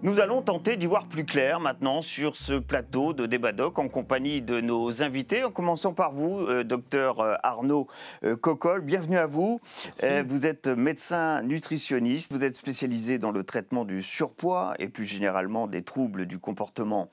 Nous allons tenter d'y voir plus clair maintenant sur ce plateau de débat doc en compagnie de nos invités, en commençant par vous, euh, docteur euh, Arnaud euh, Cocolle. Bienvenue à vous. vous êtes médecin nutritionniste, vous êtes spécialisé dans le traitement du surpoids et plus généralement des troubles du comportement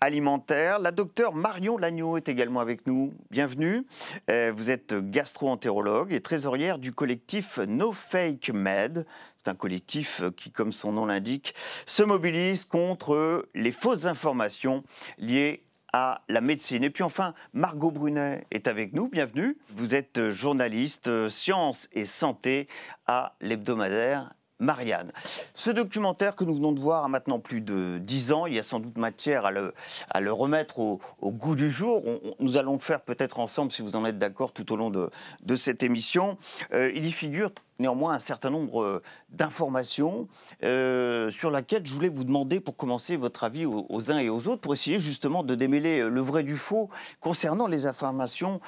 alimentaire. La docteure Marion Lagneau est également avec nous. Bienvenue. vous êtes gastro-entérologue et trésorière du collectif No Fake Med un collectif euh, qui, comme son nom l'indique, se mobilise contre euh, les fausses informations liées à la médecine. Et puis enfin, Margot Brunet est avec nous, bienvenue. Vous êtes euh, journaliste sciences et santé à l'hebdomadaire Marianne. Ce documentaire que nous venons de voir a maintenant plus de dix ans. Il y a sans doute matière à le, à le remettre au, goût du jour. nous allons le faire peut-être ensemble, si vous en êtes d'accord, tout au long de, cette émission. il y figure néanmoins un certain nombre euh, d'informations euh, sur laquelle je voulais vous demander pour commencer votre avis aux, uns et aux autres pour essayer justement de démêler euh, le vrai du faux concernant les informations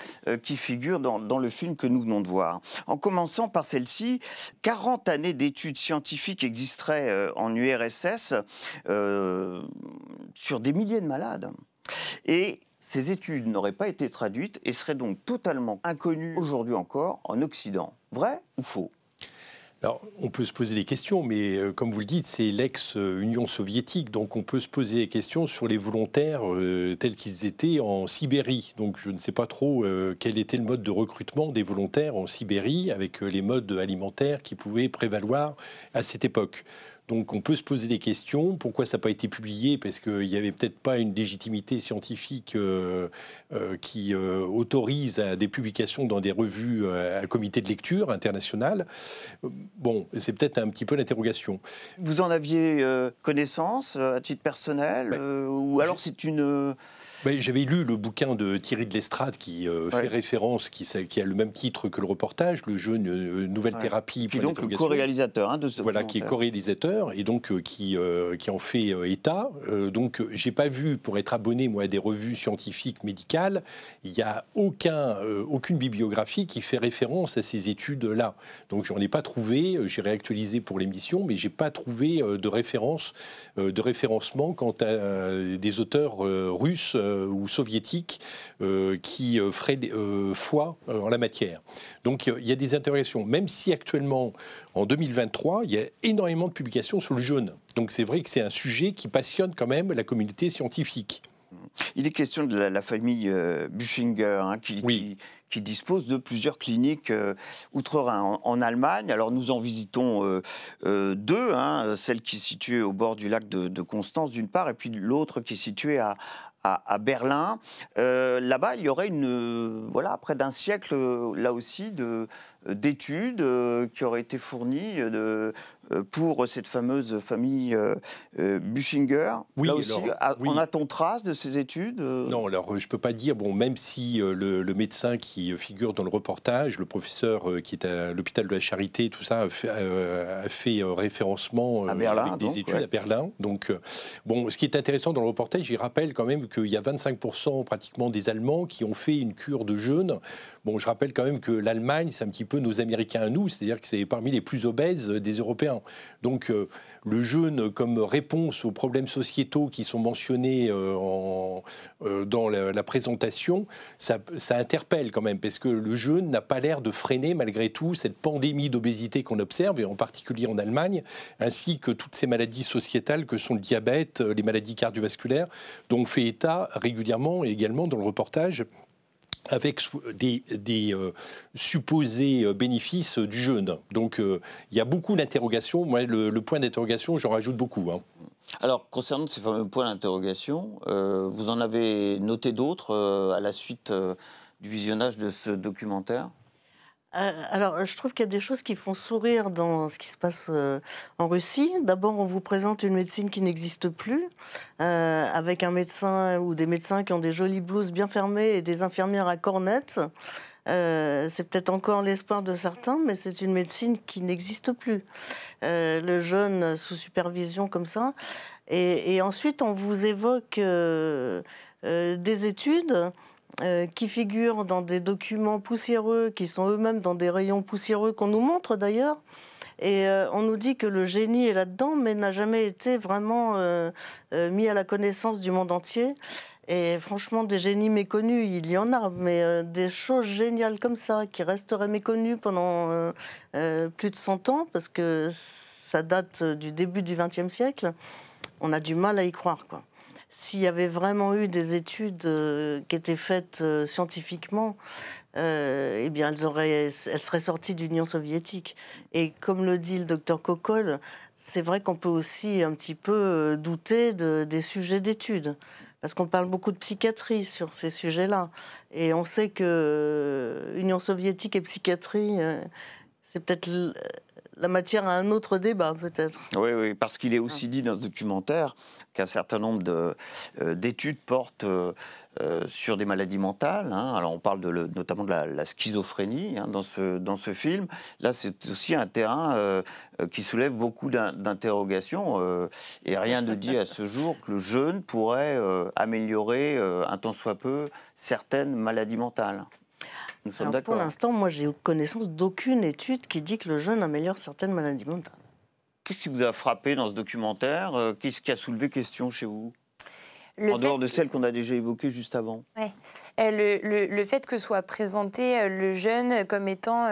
qui figurent dans, le film que nous venons de voir. En commençant par celle-ci, 40 années d'études scientifiques existeraient en URSS sur des milliers de malades. Et ces études n'auraient pas été traduites et seraient donc totalement inconnues aujourd'hui encore en Occident. Vrai ou faux alors, on peut se poser des questions, mais euh, comme vous le dites, c'est l'ex-Union soviétique, donc on peut se poser des questions sur les volontaires euh, tels qu'ils étaient en Sibérie. Donc, je ne sais pas trop euh, quel était le mode de recrutement des volontaires en Sibérie avec les modes alimentaires qui pouvaient prévaloir à cette époque. Donc on peut se poser des questions. Pourquoi ça n'a pas été publié Parce qu'il n'y avait peut-être pas une légitimité scientifique euh, euh, qui euh, autorise à des publications dans des revues à comité de lecture international. Bon, c'est peut-être un petit peu l'interrogation. Vous en aviez connaissance à titre personnel Ou alors c'est une... J'avais lu le bouquin de Thierry de Lestrade qui euh, fait référence, qui, qui, a le même titre que le reportage, le jeu euh, Nouvelle Thérapie. Qui est donc le co-réalisateur hein, de Voilà, qui est co-réalisateur et donc euh, qui, qui en fait état. donc, j'ai pas vu, pour être abonné, moi, à des revues scientifiques, médicales, il n'y a aucun, aucune bibliographie qui fait référence à ces études-là. Donc, j'en ai pas trouvé, j'ai réactualisé pour l'émission, mais j'ai pas trouvé de référence, de référencement quant à des auteurs russes euh, ou soviétiques euh, qui euh, feraient foi en la matière. Donc il y a des interrogations, même si actuellement, en 2023, il y a énormément de publications sur le jaune. Donc c'est vrai que c'est un sujet qui passionne quand même la communauté scientifique. Il est question de la, famille euh, hein, qui, dispose de plusieurs cliniques outre-Rhin en, Allemagne. Alors nous en visitons deux, hein, celle qui est située au bord du lac de Constance d'une part, et puis l'autre qui est située à, à, Berlin. Euh, là-bas, il y aurait une, euh, voilà, près d'un siècle, euh, là aussi, d'études qui auraient été fournies de, euh, pour cette fameuse famille euh, euh, Buchinger. Oui, Là aussi, a-t-on trace de ces études Non, alors je ne peux pas dire, bon, même si le, médecin qui figure dans le reportage, le professeur qui est à l'hôpital de la Charité, tout ça, a fait, référencement à avec des études à Berlin. Donc, bon, ce qui est intéressant dans le reportage, il rappelle quand même qu'il y a 25% pratiquement des Allemands qui ont fait une cure de jeûne. Bon, je rappelle quand même que l'Allemagne, c'est un petit peu nos Américains à nous, c'est-à-dire que c'est parmi les plus obèses des Européens. Donc euh, le jeûne comme réponse aux problèmes sociétaux qui sont mentionnés euh, euh, dans la, présentation, ça, interpelle quand même, parce que le jeûne n'a pas l'air de freiner malgré tout cette pandémie d'obésité qu'on observe, et en particulier en Allemagne, ainsi que toutes ces maladies sociétales que sont le diabète, les maladies cardiovasculaires, dont fait état régulièrement et également dans le reportage avec des, euh, supposés euh, bénéfices euh, du jeûne. Donc il y a beaucoup d'interrogations. Moi, le, point d'interrogation, j'en rajoute beaucoup. Hein. Alors, concernant ces fameux points d'interrogation, vous en avez noté d'autres à la suite du visionnage de ce documentaire euh, alors, je trouve qu'il y a des choses qui font sourire dans ce qui se passe euh, en Russie. D'abord, on vous présente une médecine qui n'existe plus, euh, avec un médecin ou des médecins qui ont des jolies blouses bien fermées et des infirmières à cornettes. c'est peut-être encore l'espoir de certains, mais c'est une médecine qui n'existe plus. le jeune sous supervision comme ça. Et, ensuite, on vous évoque des études euh, qui figurent dans des documents poussiéreux, qui sont eux-mêmes dans des rayons poussiéreux qu'on nous montre d'ailleurs. Et euh, on nous dit que le génie est là-dedans, mais n'a jamais été vraiment euh, mis à la connaissance du monde entier. Et franchement, des génies méconnus, il y en a, mais des choses géniales comme ça, qui resteraient méconnues pendant plus de 100 ans, parce que ça date du début du XXe siècle, on a du mal à y croire. Quoi s'il y avait vraiment eu des études euh, qui étaient faites euh, scientifiquement, euh, eh bien, elles, auraient, elles seraient sorties de soviétique. Et comme le dit le docteur Kokol, c'est vrai qu'on peut aussi un petit peu douter des sujets d'études. Parce qu'on parle beaucoup de psychiatrie sur ces sujets-là. Et on sait que Union soviétique et psychiatrie, c'est peut-être la matière à un autre débat, peut-être. Oui, oui, parce qu'il est ah. aussi dit dans ce documentaire qu'un certain nombre euh, d'études portent euh, euh, sur des maladies mentales. Hein. Alors, on parle de notamment de la, schizophrénie hein, dans, ce, dans ce film. Là, c'est aussi un terrain qui soulève beaucoup d'interrogations. et rien ne dit à ce jour que le jeûne pourrait améliorer, un temps soit peu, certaines maladies mentales. Pour l'instant, moi, j'ai connaissance d'aucune étude qui dit que le jeûne améliore certaines maladies mentales. Qu'est-ce qui vous a frappé dans ce documentaire euh, Qu'est-ce qui a soulevé question chez vous en dehors de celle qu'on a déjà évoquée juste avant. Euh, le, fait que soit présenté euh, le jeûne comme étant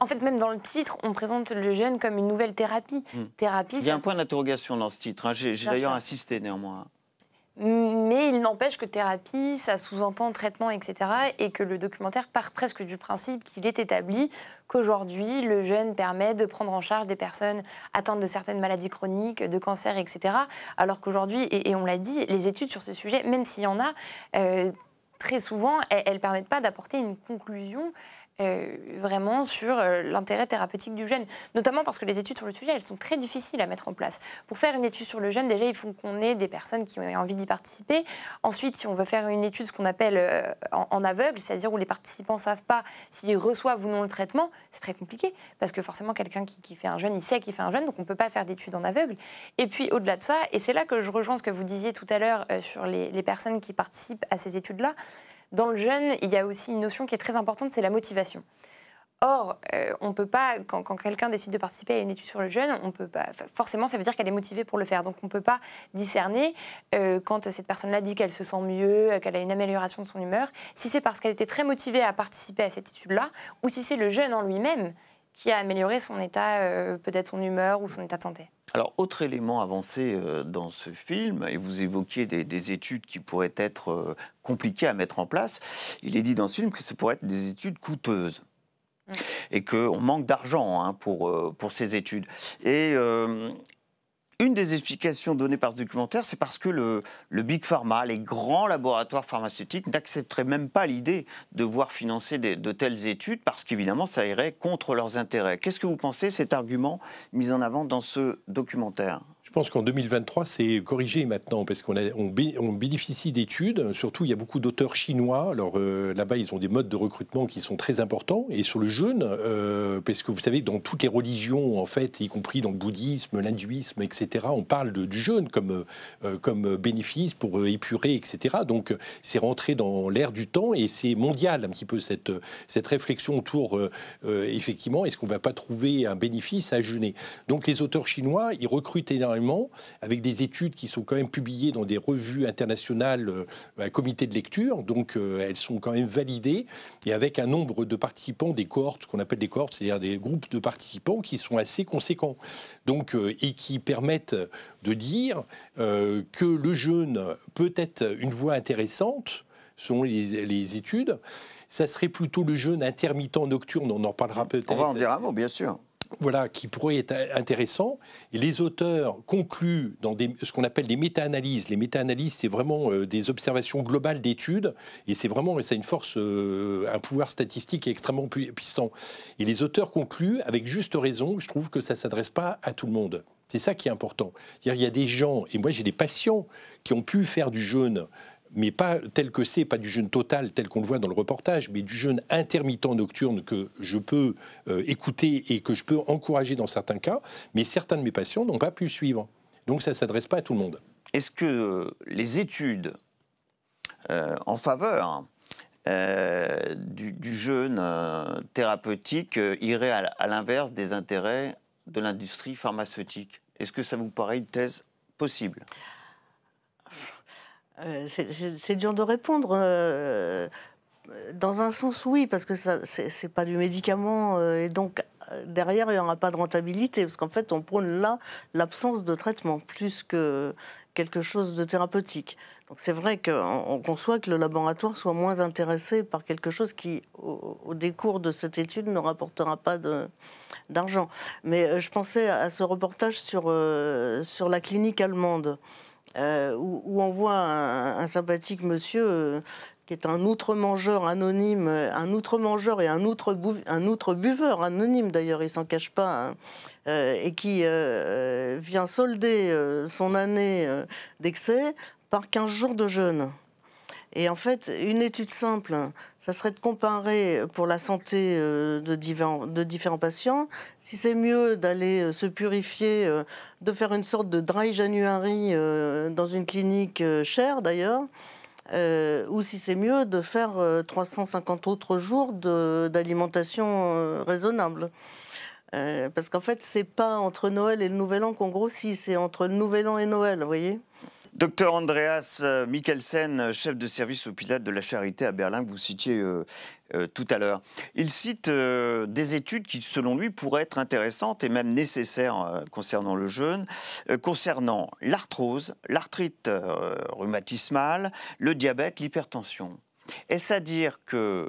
en fait, même dans le titre, on présente le jeûne comme une nouvelle thérapie. Hmm. thérapie Il y a un point d'interrogation dans ce titre. Hein. J'ai d'ailleurs insisté néanmoins. Mais il n'empêche que thérapie, ça sous-entend traitement, etc. Et que le documentaire part presque du principe qu'il est établi qu'aujourd'hui, le jeûne permet de prendre en charge des personnes atteintes de certaines maladies chroniques, de cancers, etc. Alors qu'aujourd'hui, et, on l'a dit, les études sur ce sujet, même s'il y en a, euh, très souvent, elles ne permettent pas d'apporter une conclusion euh, vraiment sur euh, l'intérêt thérapeutique du gène, notamment parce que les études sur le sujet, elles sont très difficiles à mettre en place. Pour faire une étude sur le gène, déjà, il faut qu'on ait des personnes qui ont envie d'y participer. Ensuite, si on veut faire une étude, ce qu'on appelle euh, en, aveugle, c'est-à-dire où les participants ne savent pas s'ils reçoivent ou non le traitement, c'est très compliqué, parce que forcément, quelqu'un qui, fait un jeune, il sait qu'il fait un jeune, donc on ne peut pas faire d'études en aveugle. Et puis, au-delà de ça, et c'est là que je rejoins ce que vous disiez tout à l'heure sur les personnes qui participent à ces études-là, dans le jeune, il y a aussi une notion qui est très importante, c'est la motivation. Or, euh, on peut pas, quand, quelqu'un décide de participer à une étude sur le jeûne, on peut pas, forcément, ça veut dire qu'elle est motivée pour le faire. Donc, on ne peut pas discerner euh, quand cette personne-là dit qu'elle se sent mieux, euh, qu'elle a une amélioration de son humeur, si c'est parce qu'elle était très motivée à participer à cette étude-là, ou si c'est le jeûne en lui-même qui a amélioré son état, euh, peut-être son humeur ou son état de santé. Alors, autre élément avancé euh, dans ce film, et vous évoquiez des, études qui pourraient être euh, compliquées à mettre en place, il est dit dans ce film que ce pourrait être des études coûteuses mmh. et qu'on manque d'argent hein, pour, pour ces études. Et une des explications données par ce documentaire, c'est parce que le, Big Pharma, les grands laboratoires pharmaceutiques n'accepteraient même pas l'idée de voir financer de telles études parce qu'évidemment, ça irait contre leurs intérêts. Qu'est-ce que vous pensez cet argument mis en avant dans ce documentaire je pense qu'en 2023, c'est corrigé maintenant, parce qu'on on bénéficie d'études. Surtout, il y a beaucoup d'auteurs chinois. Alors euh, là-bas, ils ont des modes de recrutement qui sont très importants. Et sur le jeûne, euh, parce que vous savez, dans toutes les religions, en fait, y compris dans le bouddhisme, l'hindouisme, etc., on parle de, du jeûne comme, euh, comme bénéfice pour épurer, etc. Donc, c'est rentré dans l'air du temps et c'est mondial un petit peu cette, cette réflexion autour, effectivement, est-ce qu'on ne va pas trouver un bénéfice à jeûner Donc, les auteurs chinois, ils recrutent énormément avec des études qui sont quand même publiées dans des revues internationales à euh, comité de lecture, donc euh, elles sont quand même validées, et avec un nombre de participants, des cohortes, qu'on appelle des cohortes, c'est-à-dire des groupes de participants qui sont assez conséquents, donc, euh, et qui permettent de dire que le jeûne peut être une voie intéressante, selon les, les études, ça serait plutôt le jeûne intermittent nocturne, on en parlera peut-être. On va en dire un mot, bien sûr voilà, qui pourrait être intéressant. Et les auteurs concluent dans ce qu'on appelle des méta-analyses. Les méta-analyses, c'est vraiment euh, des observations globales d'études, et c'est vraiment, ça a une force, euh, un pouvoir statistique extrêmement puissant. Et les auteurs concluent, avec juste raison, je trouve que ça ne s'adresse pas à tout le monde. C'est ça qui est important. il y a des gens, et moi j'ai des patients qui ont pu faire du jeûne mais pas tel que c'est, pas du jeûne total tel qu'on le voit dans le reportage, mais du jeûne intermittent nocturne que je peux euh, écouter et que je peux encourager dans certains cas, mais certains de mes patients n'ont pas pu suivre. Donc ça ne s'adresse pas à tout le monde. Est-ce que euh, les études euh, en faveur du, jeûne thérapeutique iraient à l'inverse des intérêts de l'industrie pharmaceutique Est-ce que ça vous paraît une thèse possible euh, c'est dur de répondre. Euh, dans un sens, oui, parce que ce n'est pas du médicament. Euh, et donc, derrière, il n'y aura pas de rentabilité. Parce qu'en fait, on prône là l'absence de traitement, plus que quelque chose de thérapeutique. Donc, c'est vrai qu'on conçoit que le laboratoire soit moins intéressé par quelque chose qui, au, décours de cette étude, ne rapportera pas d'argent. Mais je pensais à ce reportage sur, sur la clinique allemande. Euh, où, on voit un, sympathique monsieur euh, qui est un outre-mangeur anonyme, euh, un outre-mangeur et un outre-buveur anonyme d'ailleurs, il s'en cache pas, hein, et qui vient solder son année d'excès par 15 jours de jeûne. Et en fait, une étude simple, hein, ça serait de comparer euh, pour la santé euh, de différents, patients, si c'est mieux d'aller euh, se purifier, de faire une sorte de dry January dans une clinique chère d'ailleurs, ou si c'est mieux de faire 350 autres jours d'alimentation raisonnable. parce qu'en fait, c'est pas entre Noël et le Nouvel An qu'on grossit, c'est entre le Nouvel An et Noël, vous voyez Docteur Andreas euh, Mikkelsen, euh, chef de service au pilote de la Charité à Berlin, que vous citiez euh, tout à l'heure. Il cite des études qui, selon lui, pourraient être intéressantes et même nécessaires concernant le jeûne, concernant l'arthrose, l'arthrite rhumatismale, le diabète, l'hypertension. Est-ce à dire que,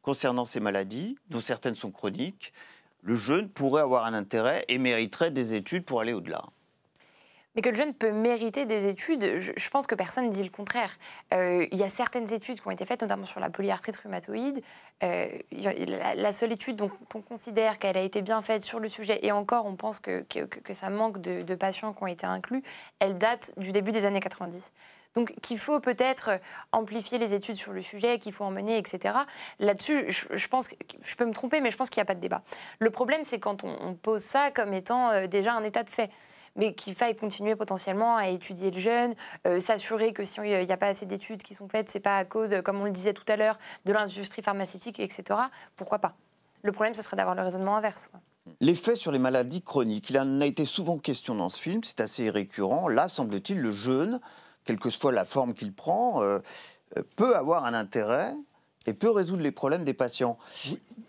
concernant ces maladies, dont certaines sont chroniques, le jeûne pourrait avoir un intérêt et mériterait des études pour aller au-delà mais que le jeune peut mériter des études, je, pense que personne ne dit le contraire. Euh, il y a certaines études qui ont été faites, notamment sur la polyarthrite rhumatoïde. Euh, la, seule étude dont on considère qu'elle a été bien faite sur le sujet, et encore on pense que, ça manque de, patients qui ont été inclus, elle date du début des années 90. Donc qu'il faut peut-être amplifier les études sur le sujet, qu'il faut en mener, etc. Là-dessus, je, pense, je peux me tromper, mais je pense qu'il n'y a pas de débat. Le problème, c'est quand on pose ça comme étant euh, déjà un état de fait mais qu'il faille continuer potentiellement à étudier le jeûne, euh, s'assurer que si il euh, n'y a pas assez d'études qui sont faites, c'est pas à cause, euh, comme on le disait tout à l'heure, de l'industrie pharmaceutique, etc. Pourquoi pas Le problème, ce serait d'avoir le raisonnement inverse. L'effet sur les maladies chroniques, il en a été souvent question dans ce film, c'est assez récurrent. Là, semble-t-il, le jeûne, quelle que soit la forme qu'il prend, peut avoir un intérêt et peut résoudre les problèmes des patients.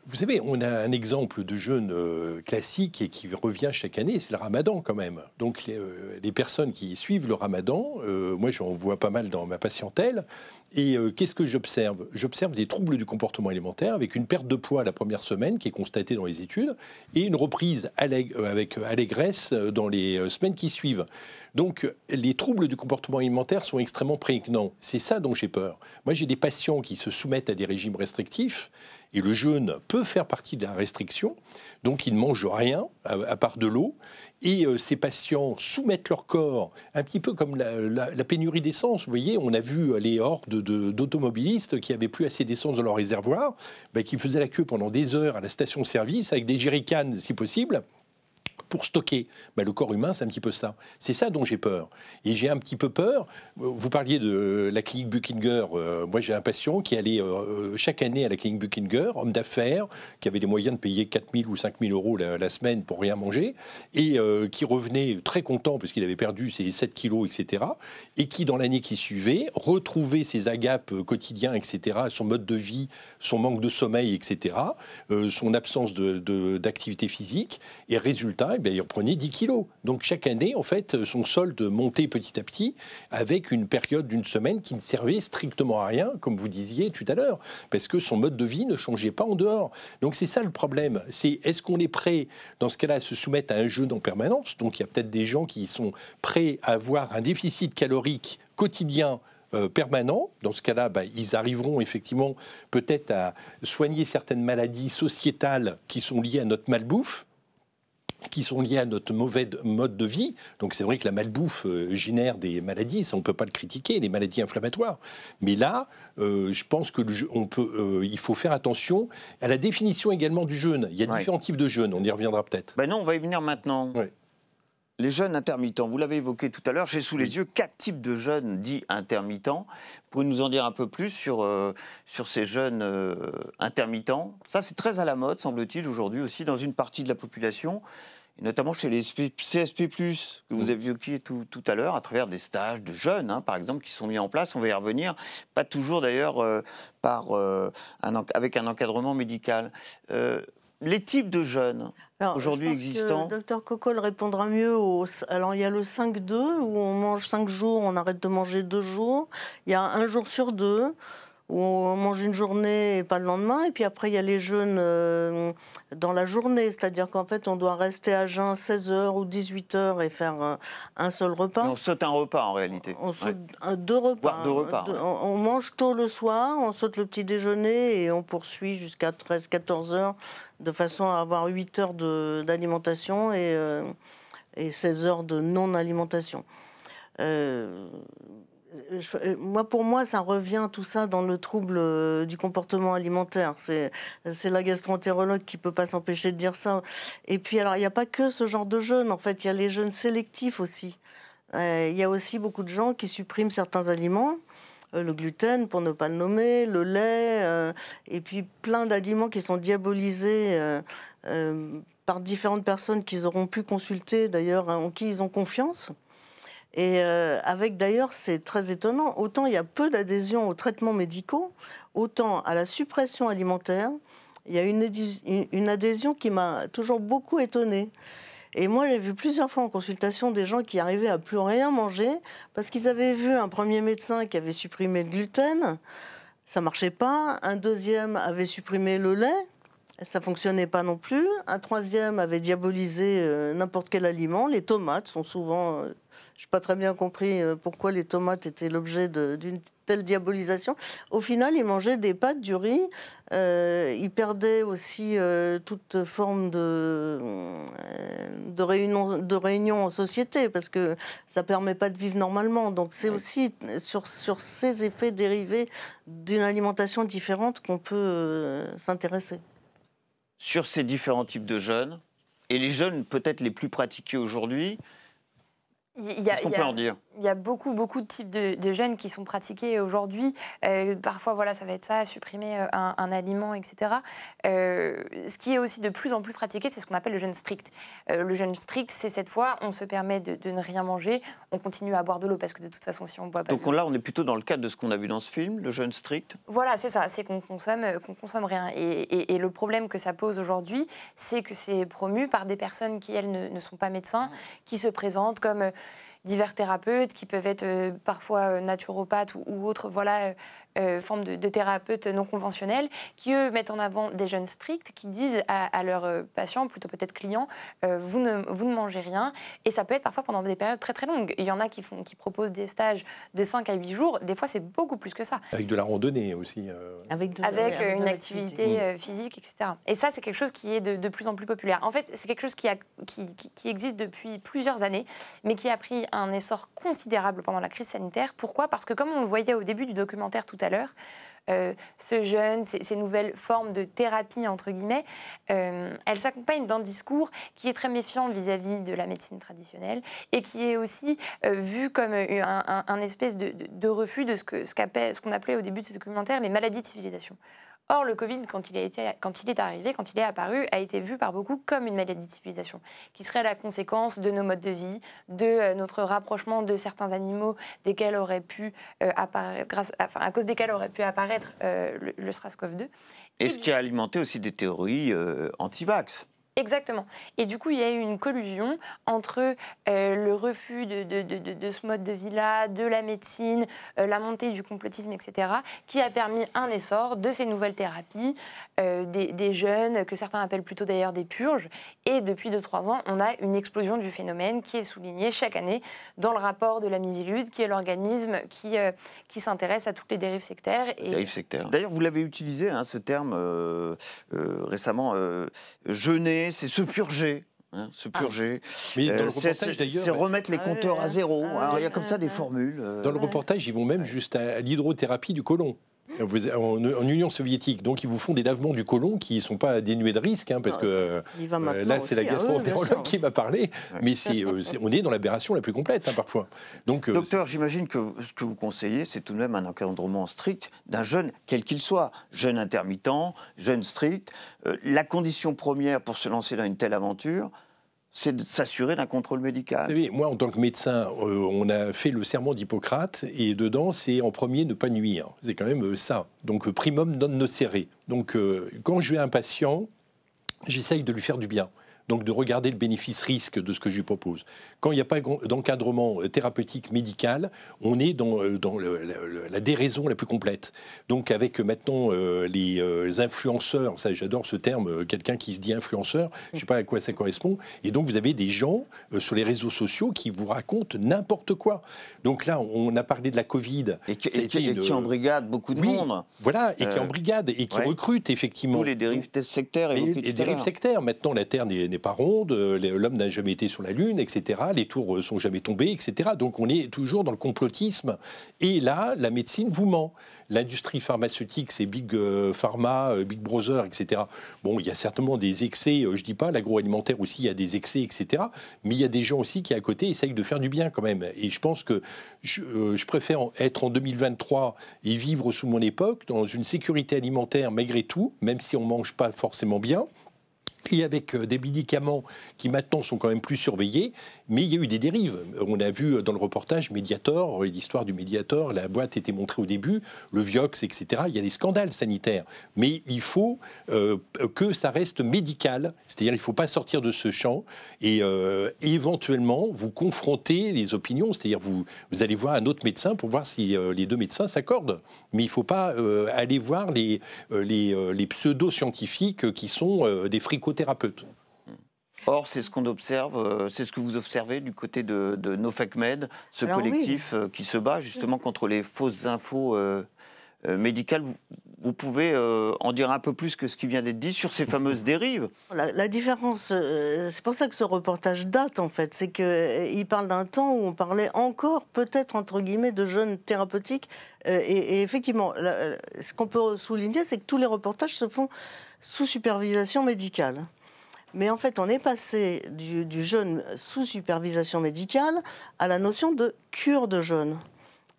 Vous savez, on a un exemple de jeûne euh, classique et qui revient chaque année, c'est le ramadan quand même. Donc les, euh, personnes qui suivent le ramadan, euh, moi j'en vois pas mal dans ma patientèle, et qu'est-ce que j'observe J'observe des troubles du comportement alimentaire avec une perte de poids la première semaine qui est constatée dans les études et une reprise avec allégresse dans les semaines qui suivent. Donc les troubles du comportement alimentaire sont extrêmement prégnants. C'est ça dont j'ai peur. Moi j'ai des patients qui se soumettent à des régimes restrictifs et le jeûne peut faire partie de la restriction, donc ils ne mangent rien à, part de l'eau. Et euh, ces patients soumettent leur corps, un petit peu comme la, pénurie d'essence. Vous voyez, on a vu les hordes d'automobilistes qui n'avaient plus assez d'essence dans leur réservoir, ben, qui faisaient la queue pendant des heures à la station-service avec des jerrycans si possible pour stocker. Bah, le corps humain, c'est un petit peu ça. C'est ça dont j'ai peur. Et j'ai un petit peu peur. Vous parliez de la clinique Buckinger. Euh, moi, j'ai un patient qui allait euh, euh, chaque année à la clinique Buckinger, homme d'affaires, qui avait les moyens de payer 4 000 ou 5 000 euros la, semaine pour rien manger, et qui revenait très content parce qu'il avait perdu ses 7 kilos, etc. Et qui, dans l'année qui suivait, retrouvait ses agapes quotidiens, etc., son mode de vie, son manque de sommeil, etc., son absence d'activité de, d'activité physique. Et résultat, ben, il reprenait 10 kilos. Donc chaque année, en fait, son solde montait petit à petit avec une période d'une semaine qui ne servait strictement à rien, comme vous disiez tout à l'heure, parce que son mode de vie ne changeait pas en dehors. Donc c'est ça le problème. C'est est-ce qu'on est prêt, dans ce cas-là, à se soumettre à un jeûne en permanence Donc il y a peut-être des gens qui sont prêts à avoir un déficit calorique quotidien euh, permanent. Dans ce cas-là, ben, ils arriveront effectivement peut-être à soigner certaines maladies sociétales qui sont liées à notre malbouffe qui sont liés à notre mauvais mode de vie. Donc c'est vrai que la malbouffe euh, génère des maladies, ça on ne peut pas le critiquer, les maladies inflammatoires. Mais là, euh, je pense que on peut, euh, il faut faire attention à la définition également du jeûne. Il y a différents types de jeûne, on y reviendra peut-être. Ben non, on va y venir maintenant. Les jeunes intermittents, vous l'avez évoqué tout à l'heure, j'ai sous les yeux quatre types de jeunes dits intermittents. Vous nous en dire un peu plus sur, euh, sur ces jeunes euh, intermittents Ça, c'est très à la mode, semble-t-il, aujourd'hui aussi, dans une partie de la population, et notamment chez les CSP, que vous évoquiez tout, tout à l'heure, à travers des stages de jeunes, hein, par exemple, qui sont mis en place. On va y revenir, pas toujours d'ailleurs euh, avec un encadrement médical les types de jeunes aujourd'hui existants Le docteur Cocolle répondra mieux. Au... Alors, il y a le 5-2, où on mange 5 jours, on arrête de manger 2 jours. Il y a un jour sur deux où on mange une journée et pas le lendemain. Et puis après, il y a les jeûnes euh, dans la journée, c'est-à-dire qu'en fait, on doit rester à jeun 16h ou 18h et faire euh, un seul repas. on saute un repas en réalité. On saute deux repas. Deux repas on, mange tôt le soir, on saute le petit déjeuner et on poursuit jusqu'à 13-14h de façon à avoir 8 heures d'alimentation et, 16 euh, heures de non-alimentation. Euh, moi, pour moi, ça revient tout ça dans le trouble euh, du comportement alimentaire. C'est la gastroentérologue qui peut pas s'empêcher de dire ça. Et puis, alors, il n'y a pas que ce genre de jeunes. En fait, il y a les jeunes sélectifs aussi. Euh, il y a aussi beaucoup de gens qui suppriment certains aliments euh, le gluten, pour ne pas le nommer, le lait, et puis plein d'aliments qui sont diabolisés par différentes personnes qu'ils auront pu consulter, d'ailleurs, en qui ils ont confiance. Et euh, avec d'ailleurs, c'est très étonnant, autant il y a peu d'adhésion aux traitements médicaux, autant à la suppression alimentaire, il y a une, une adhésion qui m'a toujours beaucoup étonnée. Et moi, j'ai vu plusieurs fois en consultation des gens qui arrivaient à plus rien manger parce qu'ils avaient vu un premier médecin qui avait supprimé le gluten, ça marchait pas. Un deuxième avait supprimé le lait, ça fonctionnait pas non plus. Un troisième avait diabolisé euh, n'importe quel aliment. Les tomates sont souvent euh, je n'ai pas très bien compris euh, pourquoi les tomates étaient l'objet d'une telle diabolisation. Au final, ils mangeaient des pâtes, du riz. Euh, ils perdaient aussi euh, toute forme de, de, réunion, de en société parce que ça ne permet pas de vivre normalement. Donc c'est aussi sur, ces effets dérivés d'une alimentation différente qu'on peut s'intéresser. Sur ces différents types de jeunes, et les jeunes peut-être les plus pratiqués aujourd'hui, Qu'est-ce qu'on peut en dire il y a beaucoup, beaucoup de types de, de qui sont pratiqués aujourd'hui. Euh, parfois, voilà, ça va être ça, supprimer euh, un, aliment, etc. Euh, ce qui est aussi de plus en plus pratiqué, c'est ce qu'on appelle le jeûne strict. le jeûne strict, c'est cette fois, on se permet de, ne rien manger, on continue à boire de l'eau parce que de toute façon, si on boit pas. Donc là, on est plutôt dans le cadre de ce qu'on a vu dans ce film, le jeûne strict. Voilà, c'est ça, c'est qu'on consomme, qu'on consomme rien. Et, le problème que ça pose aujourd'hui, c'est que c'est promu par des personnes qui elles ne, ne sont pas médecins, ah. qui se présentent comme divers thérapeutes qui peuvent être euh, parfois euh, naturopathes ou, autres voilà, euh, formes de, thérapeutes non conventionnels qui, eux, mettent en avant des jeunes stricts qui disent à, leurs patients, plutôt peut-être clients, vous, ne, vous ne mangez rien. Et ça peut être parfois pendant des périodes très très longues. Il y en a qui, font, qui proposent des stages de 5 à 8 jours. Des fois, c'est beaucoup plus que ça. Avec de la randonnée aussi. Avec, avec, une activité physique, etc. Et ça, c'est quelque chose qui est de, de plus en plus populaire. En fait, c'est quelque chose qui, a, qui, qui, existe depuis plusieurs années, mais qui a pris un essor considérable pendant la crise sanitaire. Pourquoi Parce que comme on le voyait au début du documentaire tout à l'heure, euh, ce jeûne, ces, nouvelles formes de thérapie, entre guillemets, euh, elles s'accompagnent d'un discours qui est très méfiant vis-à-vis de la médecine traditionnelle et qui est aussi euh, vu comme un, espèce de, refus de ce qu'on appelait au début de ce documentaire les maladies de civilisation. Or, le Covid, quand il, est arrivé, quand il est apparu, a été vu par beaucoup comme une maladie de civilisation, qui serait la conséquence de nos modes de vie, de euh, notre rapprochement de certains animaux desquels aurait pu euh, à cause desquels aurait pu apparaître euh, le, le SRAS-CoV-2. Et, ce qui a alimenté aussi des théories anti-vax. Exactement. Et du coup, il y a eu une collusion entre euh, le refus de, ce mode de vie-là, de la médecine, euh, la montée du complotisme, etc., qui a permis un essor de ces nouvelles thérapies, euh, des, des, jeunes, que certains appellent plutôt d'ailleurs des purges. Et depuis 2-3 ans, on a une explosion du phénomène qui est soulignée chaque année dans le rapport de la misilude qui est l'organisme qui, qui s'intéresse à toutes les dérives sectaires. Et... D'ailleurs, vous l'avez utilisé, hein, ce terme, récemment, jeûner c'est se purger. Hein, se ah. purger. Euh, c'est remettre les ah compteurs à zéro. Ah il y a comme ça des formules. Euh. Dans le reportage, ils vont même juste à l'hydrothérapie du côlon en, Union soviétique, donc ils vous font des lavements du côlon qui ne sont pas dénués de risque, hein, parce ah, que euh, là c'est la ah gastro-entérologue qui m'a parlé, mais euh, on est dans l'aberration la plus complète hein, parfois. Donc, euh, Docteur, j'imagine que ce que vous conseillez, c'est tout de même un encadrement strict d'un jeune, quel qu'il soit, jeune intermittent, jeune strict. la condition première pour se lancer dans une telle aventure, c'est de s'assurer d'un contrôle médical. moi, en tant que médecin, euh, on a fait le serment d'Hippocrate, et dedans, c'est en premier ne pas nuire. C'est quand même euh, ça. Donc, euh, primum non nocere. Donc, quand je vais à un patient, j'essaye de lui faire du bien donc de regarder le bénéfice-risque de ce que je lui propose. Quand il n'y a pas d'encadrement euh, thérapeutique médical, on est dans, euh, la, déraison la plus complète. Donc avec euh, maintenant les influenceurs, ça j'adore ce terme, quelqu'un qui se dit influenceur, je ne sais pas à quoi ça correspond, et donc vous avez des gens sur les réseaux sociaux qui vous racontent n'importe quoi. Donc là, on a parlé de la Covid. Et qui, et en brigade beaucoup de monde. Voilà, et qui brigade et qui recrute effectivement. Tous les dérives sectaires. Et, les dérives sectaires. Maintenant, la Terre n'est pas ronde, euh, l'homme n'a jamais été sur la Lune, etc. Les tours euh, sont jamais tombées, etc. Donc on est toujours dans le complotisme. Et là, la médecine vous ment. L'industrie pharmaceutique, c'est Big euh, Pharma, Big Brother, etc. Bon, il y a certainement des excès, je dis pas, l'agroalimentaire aussi, il y a des excès, etc. Mais il y a des gens aussi qui, à côté, essayent de faire du bien quand même. Et je pense que je, je préfère être en 2023 et vivre sous mon époque, dans une sécurité alimentaire malgré tout, même si on mange pas forcément bien, et avec des médicaments qui maintenant sont quand même plus surveillés, mais il y a eu des dérives. On a vu dans le reportage Mediator, l'histoire du Mediator, la boîte était montrée au début, le Vioxx, etc. Il y a des scandales sanitaires, mais il faut euh, que ça reste médical, c'est-à-dire il ne faut pas sortir de ce champ et euh, éventuellement vous confronter les opinions, c'est-à-dire vous, vous allez voir un autre médecin pour voir si euh, les deux médecins s'accordent, mais il ne faut pas aller voir les, les, les pseudo-scientifiques qui sont des fricots Or, c'est ce qu'on observe, euh, c'est ce que vous observez du côté de, de NoFacMed, ce collectif euh, qui se bat justement contre les fausses infos. Euh, euh, médical Vous, pouvez euh, en dire un peu plus que ce qui vient d'être dit sur ces fameuses dérives La, différence, euh, c'est pour ça que ce reportage date en fait, c'est qu'il parle d'un temps où on parlait encore peut-être entre guillemets de jeunes thérapeutiques. Et, effectivement, ce qu'on peut souligner, c'est que tous les reportages se font sous supervision médicale. Mais en fait, on est passé du, du jeûne sous supervision médicale à la notion de cure de jeûne.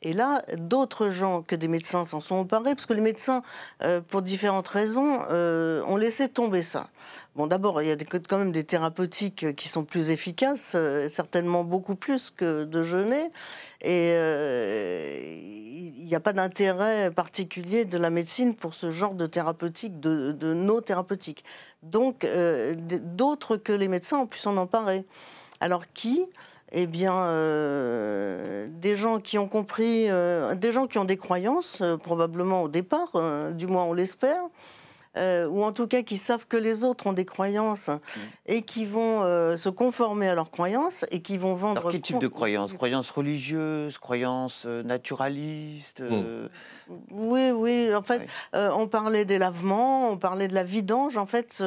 Et là, d'autres gens que des médecins s'en sont emparés, parce que les médecins, euh, pour différentes raisons, euh, ont laissé tomber ça. Bon, d'abord, il y a quand même des thérapeutiques qui sont plus efficaces, euh, certainement beaucoup plus que de jeûner. Et il n'y a pas d'intérêt particulier de la médecine pour ce genre de thérapeutique, de, de nos thérapeutiques. Donc, d'autres que les médecins ont pu s'en emparer. Alors qui eh bien, euh, des gens qui ont compris, euh, des gens qui ont des croyances, euh, probablement au départ, du moins on l'espère, ou en tout cas qui savent que les autres ont des croyances mm. et qui vont se conformer à leurs croyances et qui vont vendre. Alors, quel type de croyances Croyances religieuses, croyances naturalistes mm. Oui, oui. En fait, on parlait des lavements, on parlait de la vidange. En fait,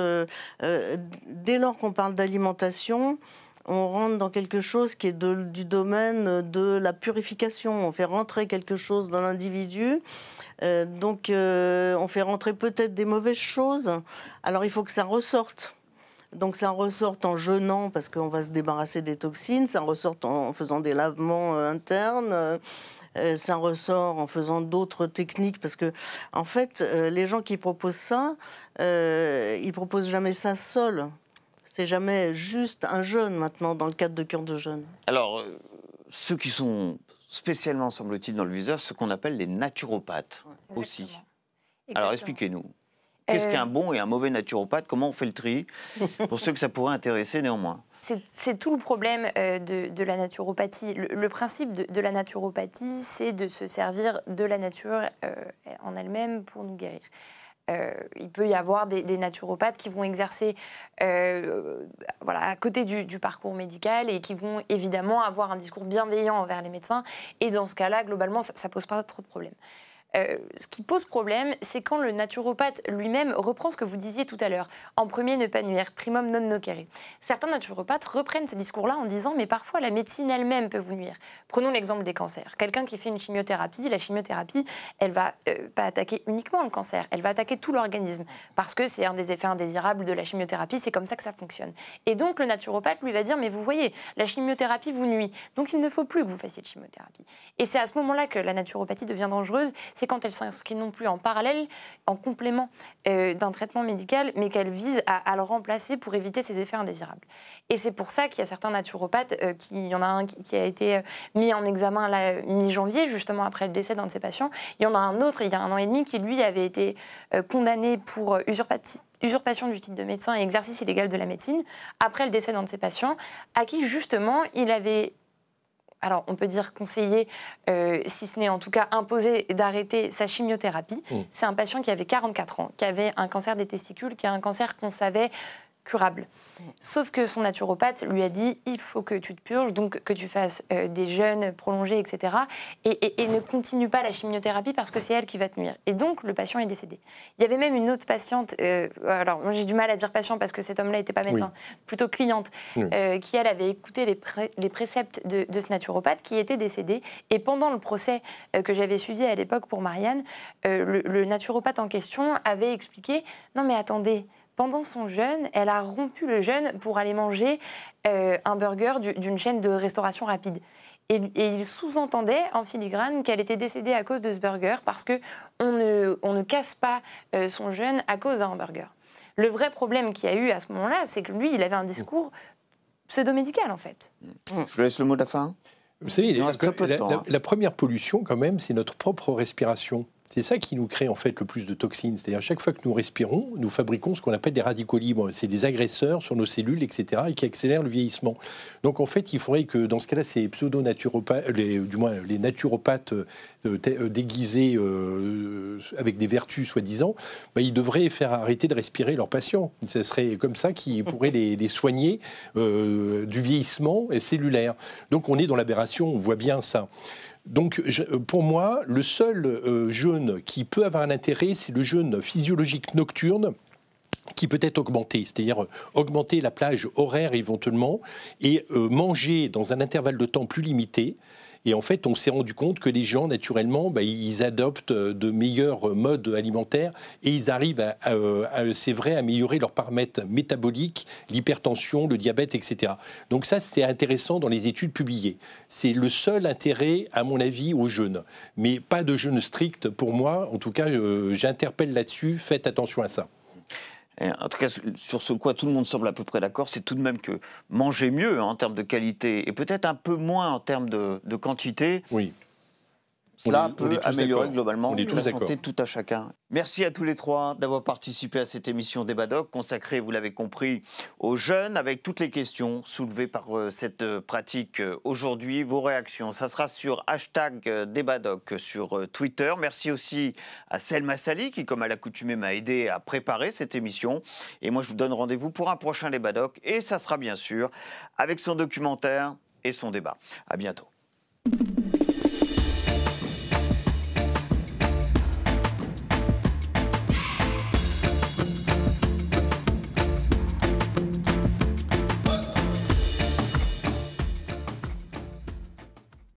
dès lors qu'on parle d'alimentation, on rentre dans quelque chose qui est du domaine de la purification. On fait rentrer quelque chose dans l'individu. Euh, donc, euh, on fait rentrer peut-être des mauvaises choses. Alors, il faut que ça ressorte. Donc ça ressorte en jeûnant parce qu'on va se débarrasser des toxines, ça ressort en faisant des lavements euh, internes, ça ressort en faisant d'autres techniques parce que en fait les gens qui proposent ça, ils proposent jamais ça seul. C'est jamais juste un jeune maintenant dans le cadre de cure de jeunes. Alors, euh, ceux qui sont spécialement, semble-t-il, dans le viseur, ce qu'on appelle les naturopathes aussi. Alors expliquez-nous. Qu'est-ce euh, qu'un bon et un mauvais naturopathe Comment on fait le tri Pour ceux que ça pourrait intéresser néanmoins. C'est tout le problème euh, de, la naturopathie. Le, principe de, la naturopathie, c'est de se servir de la nature en elle-même pour nous guérir. Euh, il peut y avoir des, naturopathes qui vont exercer euh, à côté du, du, parcours médical et qui vont évidemment avoir un discours bienveillant envers les médecins. Et dans ce cas-là, globalement, ça ne pose pas trop de problèmes. Euh, ce qui pose problème, c'est quand le naturopathe lui-même reprend ce que vous disiez tout à l'heure. En premier, ne pas nuire, primum non nocere. Certains naturopathes reprennent ce discours-là en disant mais parfois la médecine elle-même peut vous nuire. Prenons l'exemple des cancers. Quelqu'un qui fait une chimiothérapie, la chimiothérapie, elle va euh, pas attaquer uniquement le cancer, elle va attaquer tout l'organisme parce que c'est un des effets indésirables de la chimiothérapie, c'est comme ça que ça fonctionne. Et donc le naturopathe lui va dire mais vous voyez, la chimiothérapie vous nuit, donc il ne faut plus que vous fassiez de chimiothérapie. Et c'est à ce moment-là que la naturopathie devient dangereuse, c'est quand elles s'inscrit non plus en parallèle, en complément euh, d'un traitement médical, mais qu'elles visent à, le remplacer pour éviter ses effets indésirables. Et c'est pour ça qu'il y a certains naturopathes, euh, qui, il y en a un qui, a été euh, mis en examen mi-janvier, justement après le décès d'un de ses patients. Il y en a un autre, il y a un an et demi, qui lui avait été condamné pour usurpation usurpation du titre de médecin et exercice illégal de la médecine après le décès d'un de ses patients, à qui justement il avait alors on peut dire conseiller, euh, si ce n'est en tout cas imposer d'arrêter sa chimiothérapie. Mmh. C'est un patient qui avait 44 ans, qui avait un cancer des testicules, qui a un cancer qu'on savait curable. Sauf que son naturopathe lui a dit il faut que tu te purges, donc que tu fasses euh, des jeûnes prolongés, etc. Et, ne continue pas la chimiothérapie parce que c'est elle qui va te nuire. Et donc le patient est décédé. Il y avait même une autre patiente, euh, alors j'ai du mal à dire patient parce que cet homme-là n'était pas médecin, plutôt cliente, euh, qui elle avait écouté les, préceptes de, ce naturopathe qui était décédé. Et pendant le procès que j'avais suivi à l'époque pour Marianne, le naturopathe en question avait expliqué non mais attendez, pendant son jeûne, elle a rompu le jeûne pour aller manger euh, un burger d'une chaîne de restauration rapide. Et, il sous-entendait en filigrane qu'elle était décédée à cause de ce burger parce que on ne, casse pas euh, son jeûne à cause d'un hamburger. Le vrai problème qu'il y a eu à ce moment-là, c'est que lui, il avait un discours pseudo-médical en fait. Je laisse le mot de la fin. Vous savez, la, première pollution, quand même, c'est notre propre respiration. C'est ça qui nous crée en fait le plus de toxines. C'est-à-dire chaque fois que nous respirons, nous fabriquons ce qu'on appelle des radicaux libres. C'est des agresseurs sur nos cellules, etc., et qui accélèrent le vieillissement. Donc en fait, il faudrait que dans ce cas-là, ces pseudo-naturopathes, du moins les naturopathes euh, euh, euh, déguisés avec des vertus soi-disant, bah, ils devraient faire arrêter de respirer leurs patients. Ce serait comme ça qu'ils pourraient les, soigner du vieillissement cellulaire. Donc on est dans l'aberration, on voit bien ça. Donc, euh, pour moi, le seul euh, jeûne qui peut avoir un intérêt, c'est le jeûne physiologique nocturne qui peut être augmenté, c'est-à-dire euh, augmenter la plage horaire éventuellement et manger dans un intervalle de temps plus limité, et en fait, on s'est rendu compte que les gens, naturellement, bah, ils adoptent de meilleurs modes alimentaires et ils arrivent, à, c'est vrai, à améliorer leurs paramètres métaboliques, l'hypertension, le diabète, etc. Donc ça, c'était intéressant dans les études publiées. C'est le seul intérêt, à mon avis, aux jeunes. Mais pas de jeûne strict pour moi. En tout cas, j'interpelle là-dessus. Faites attention à ça en tout cas sur ce quoi tout le monde semble à peu près d'accord, c'est tout de même que manger mieux hein, en termes de qualité et peut-être un peu moins en termes de, de quantité. Oui. Cela peut améliorer globalement la santé de tout à chacun. Merci à tous les trois d'avoir participé à cette émission des Doc consacrée, vous l'avez compris, aux jeunes avec toutes les questions soulevées par euh, cette euh, pratique euh, aujourd'hui. Vos réactions, ça sera sur hashtag des sur Twitter. Merci aussi à Selma Sali qui, comme à l'accoutumée, m'a aidé à préparer cette émission. Et moi, je vous donne rendez-vous pour un prochain Débat Doc et ça sera bien sûr avec son documentaire et son débat. À bientôt.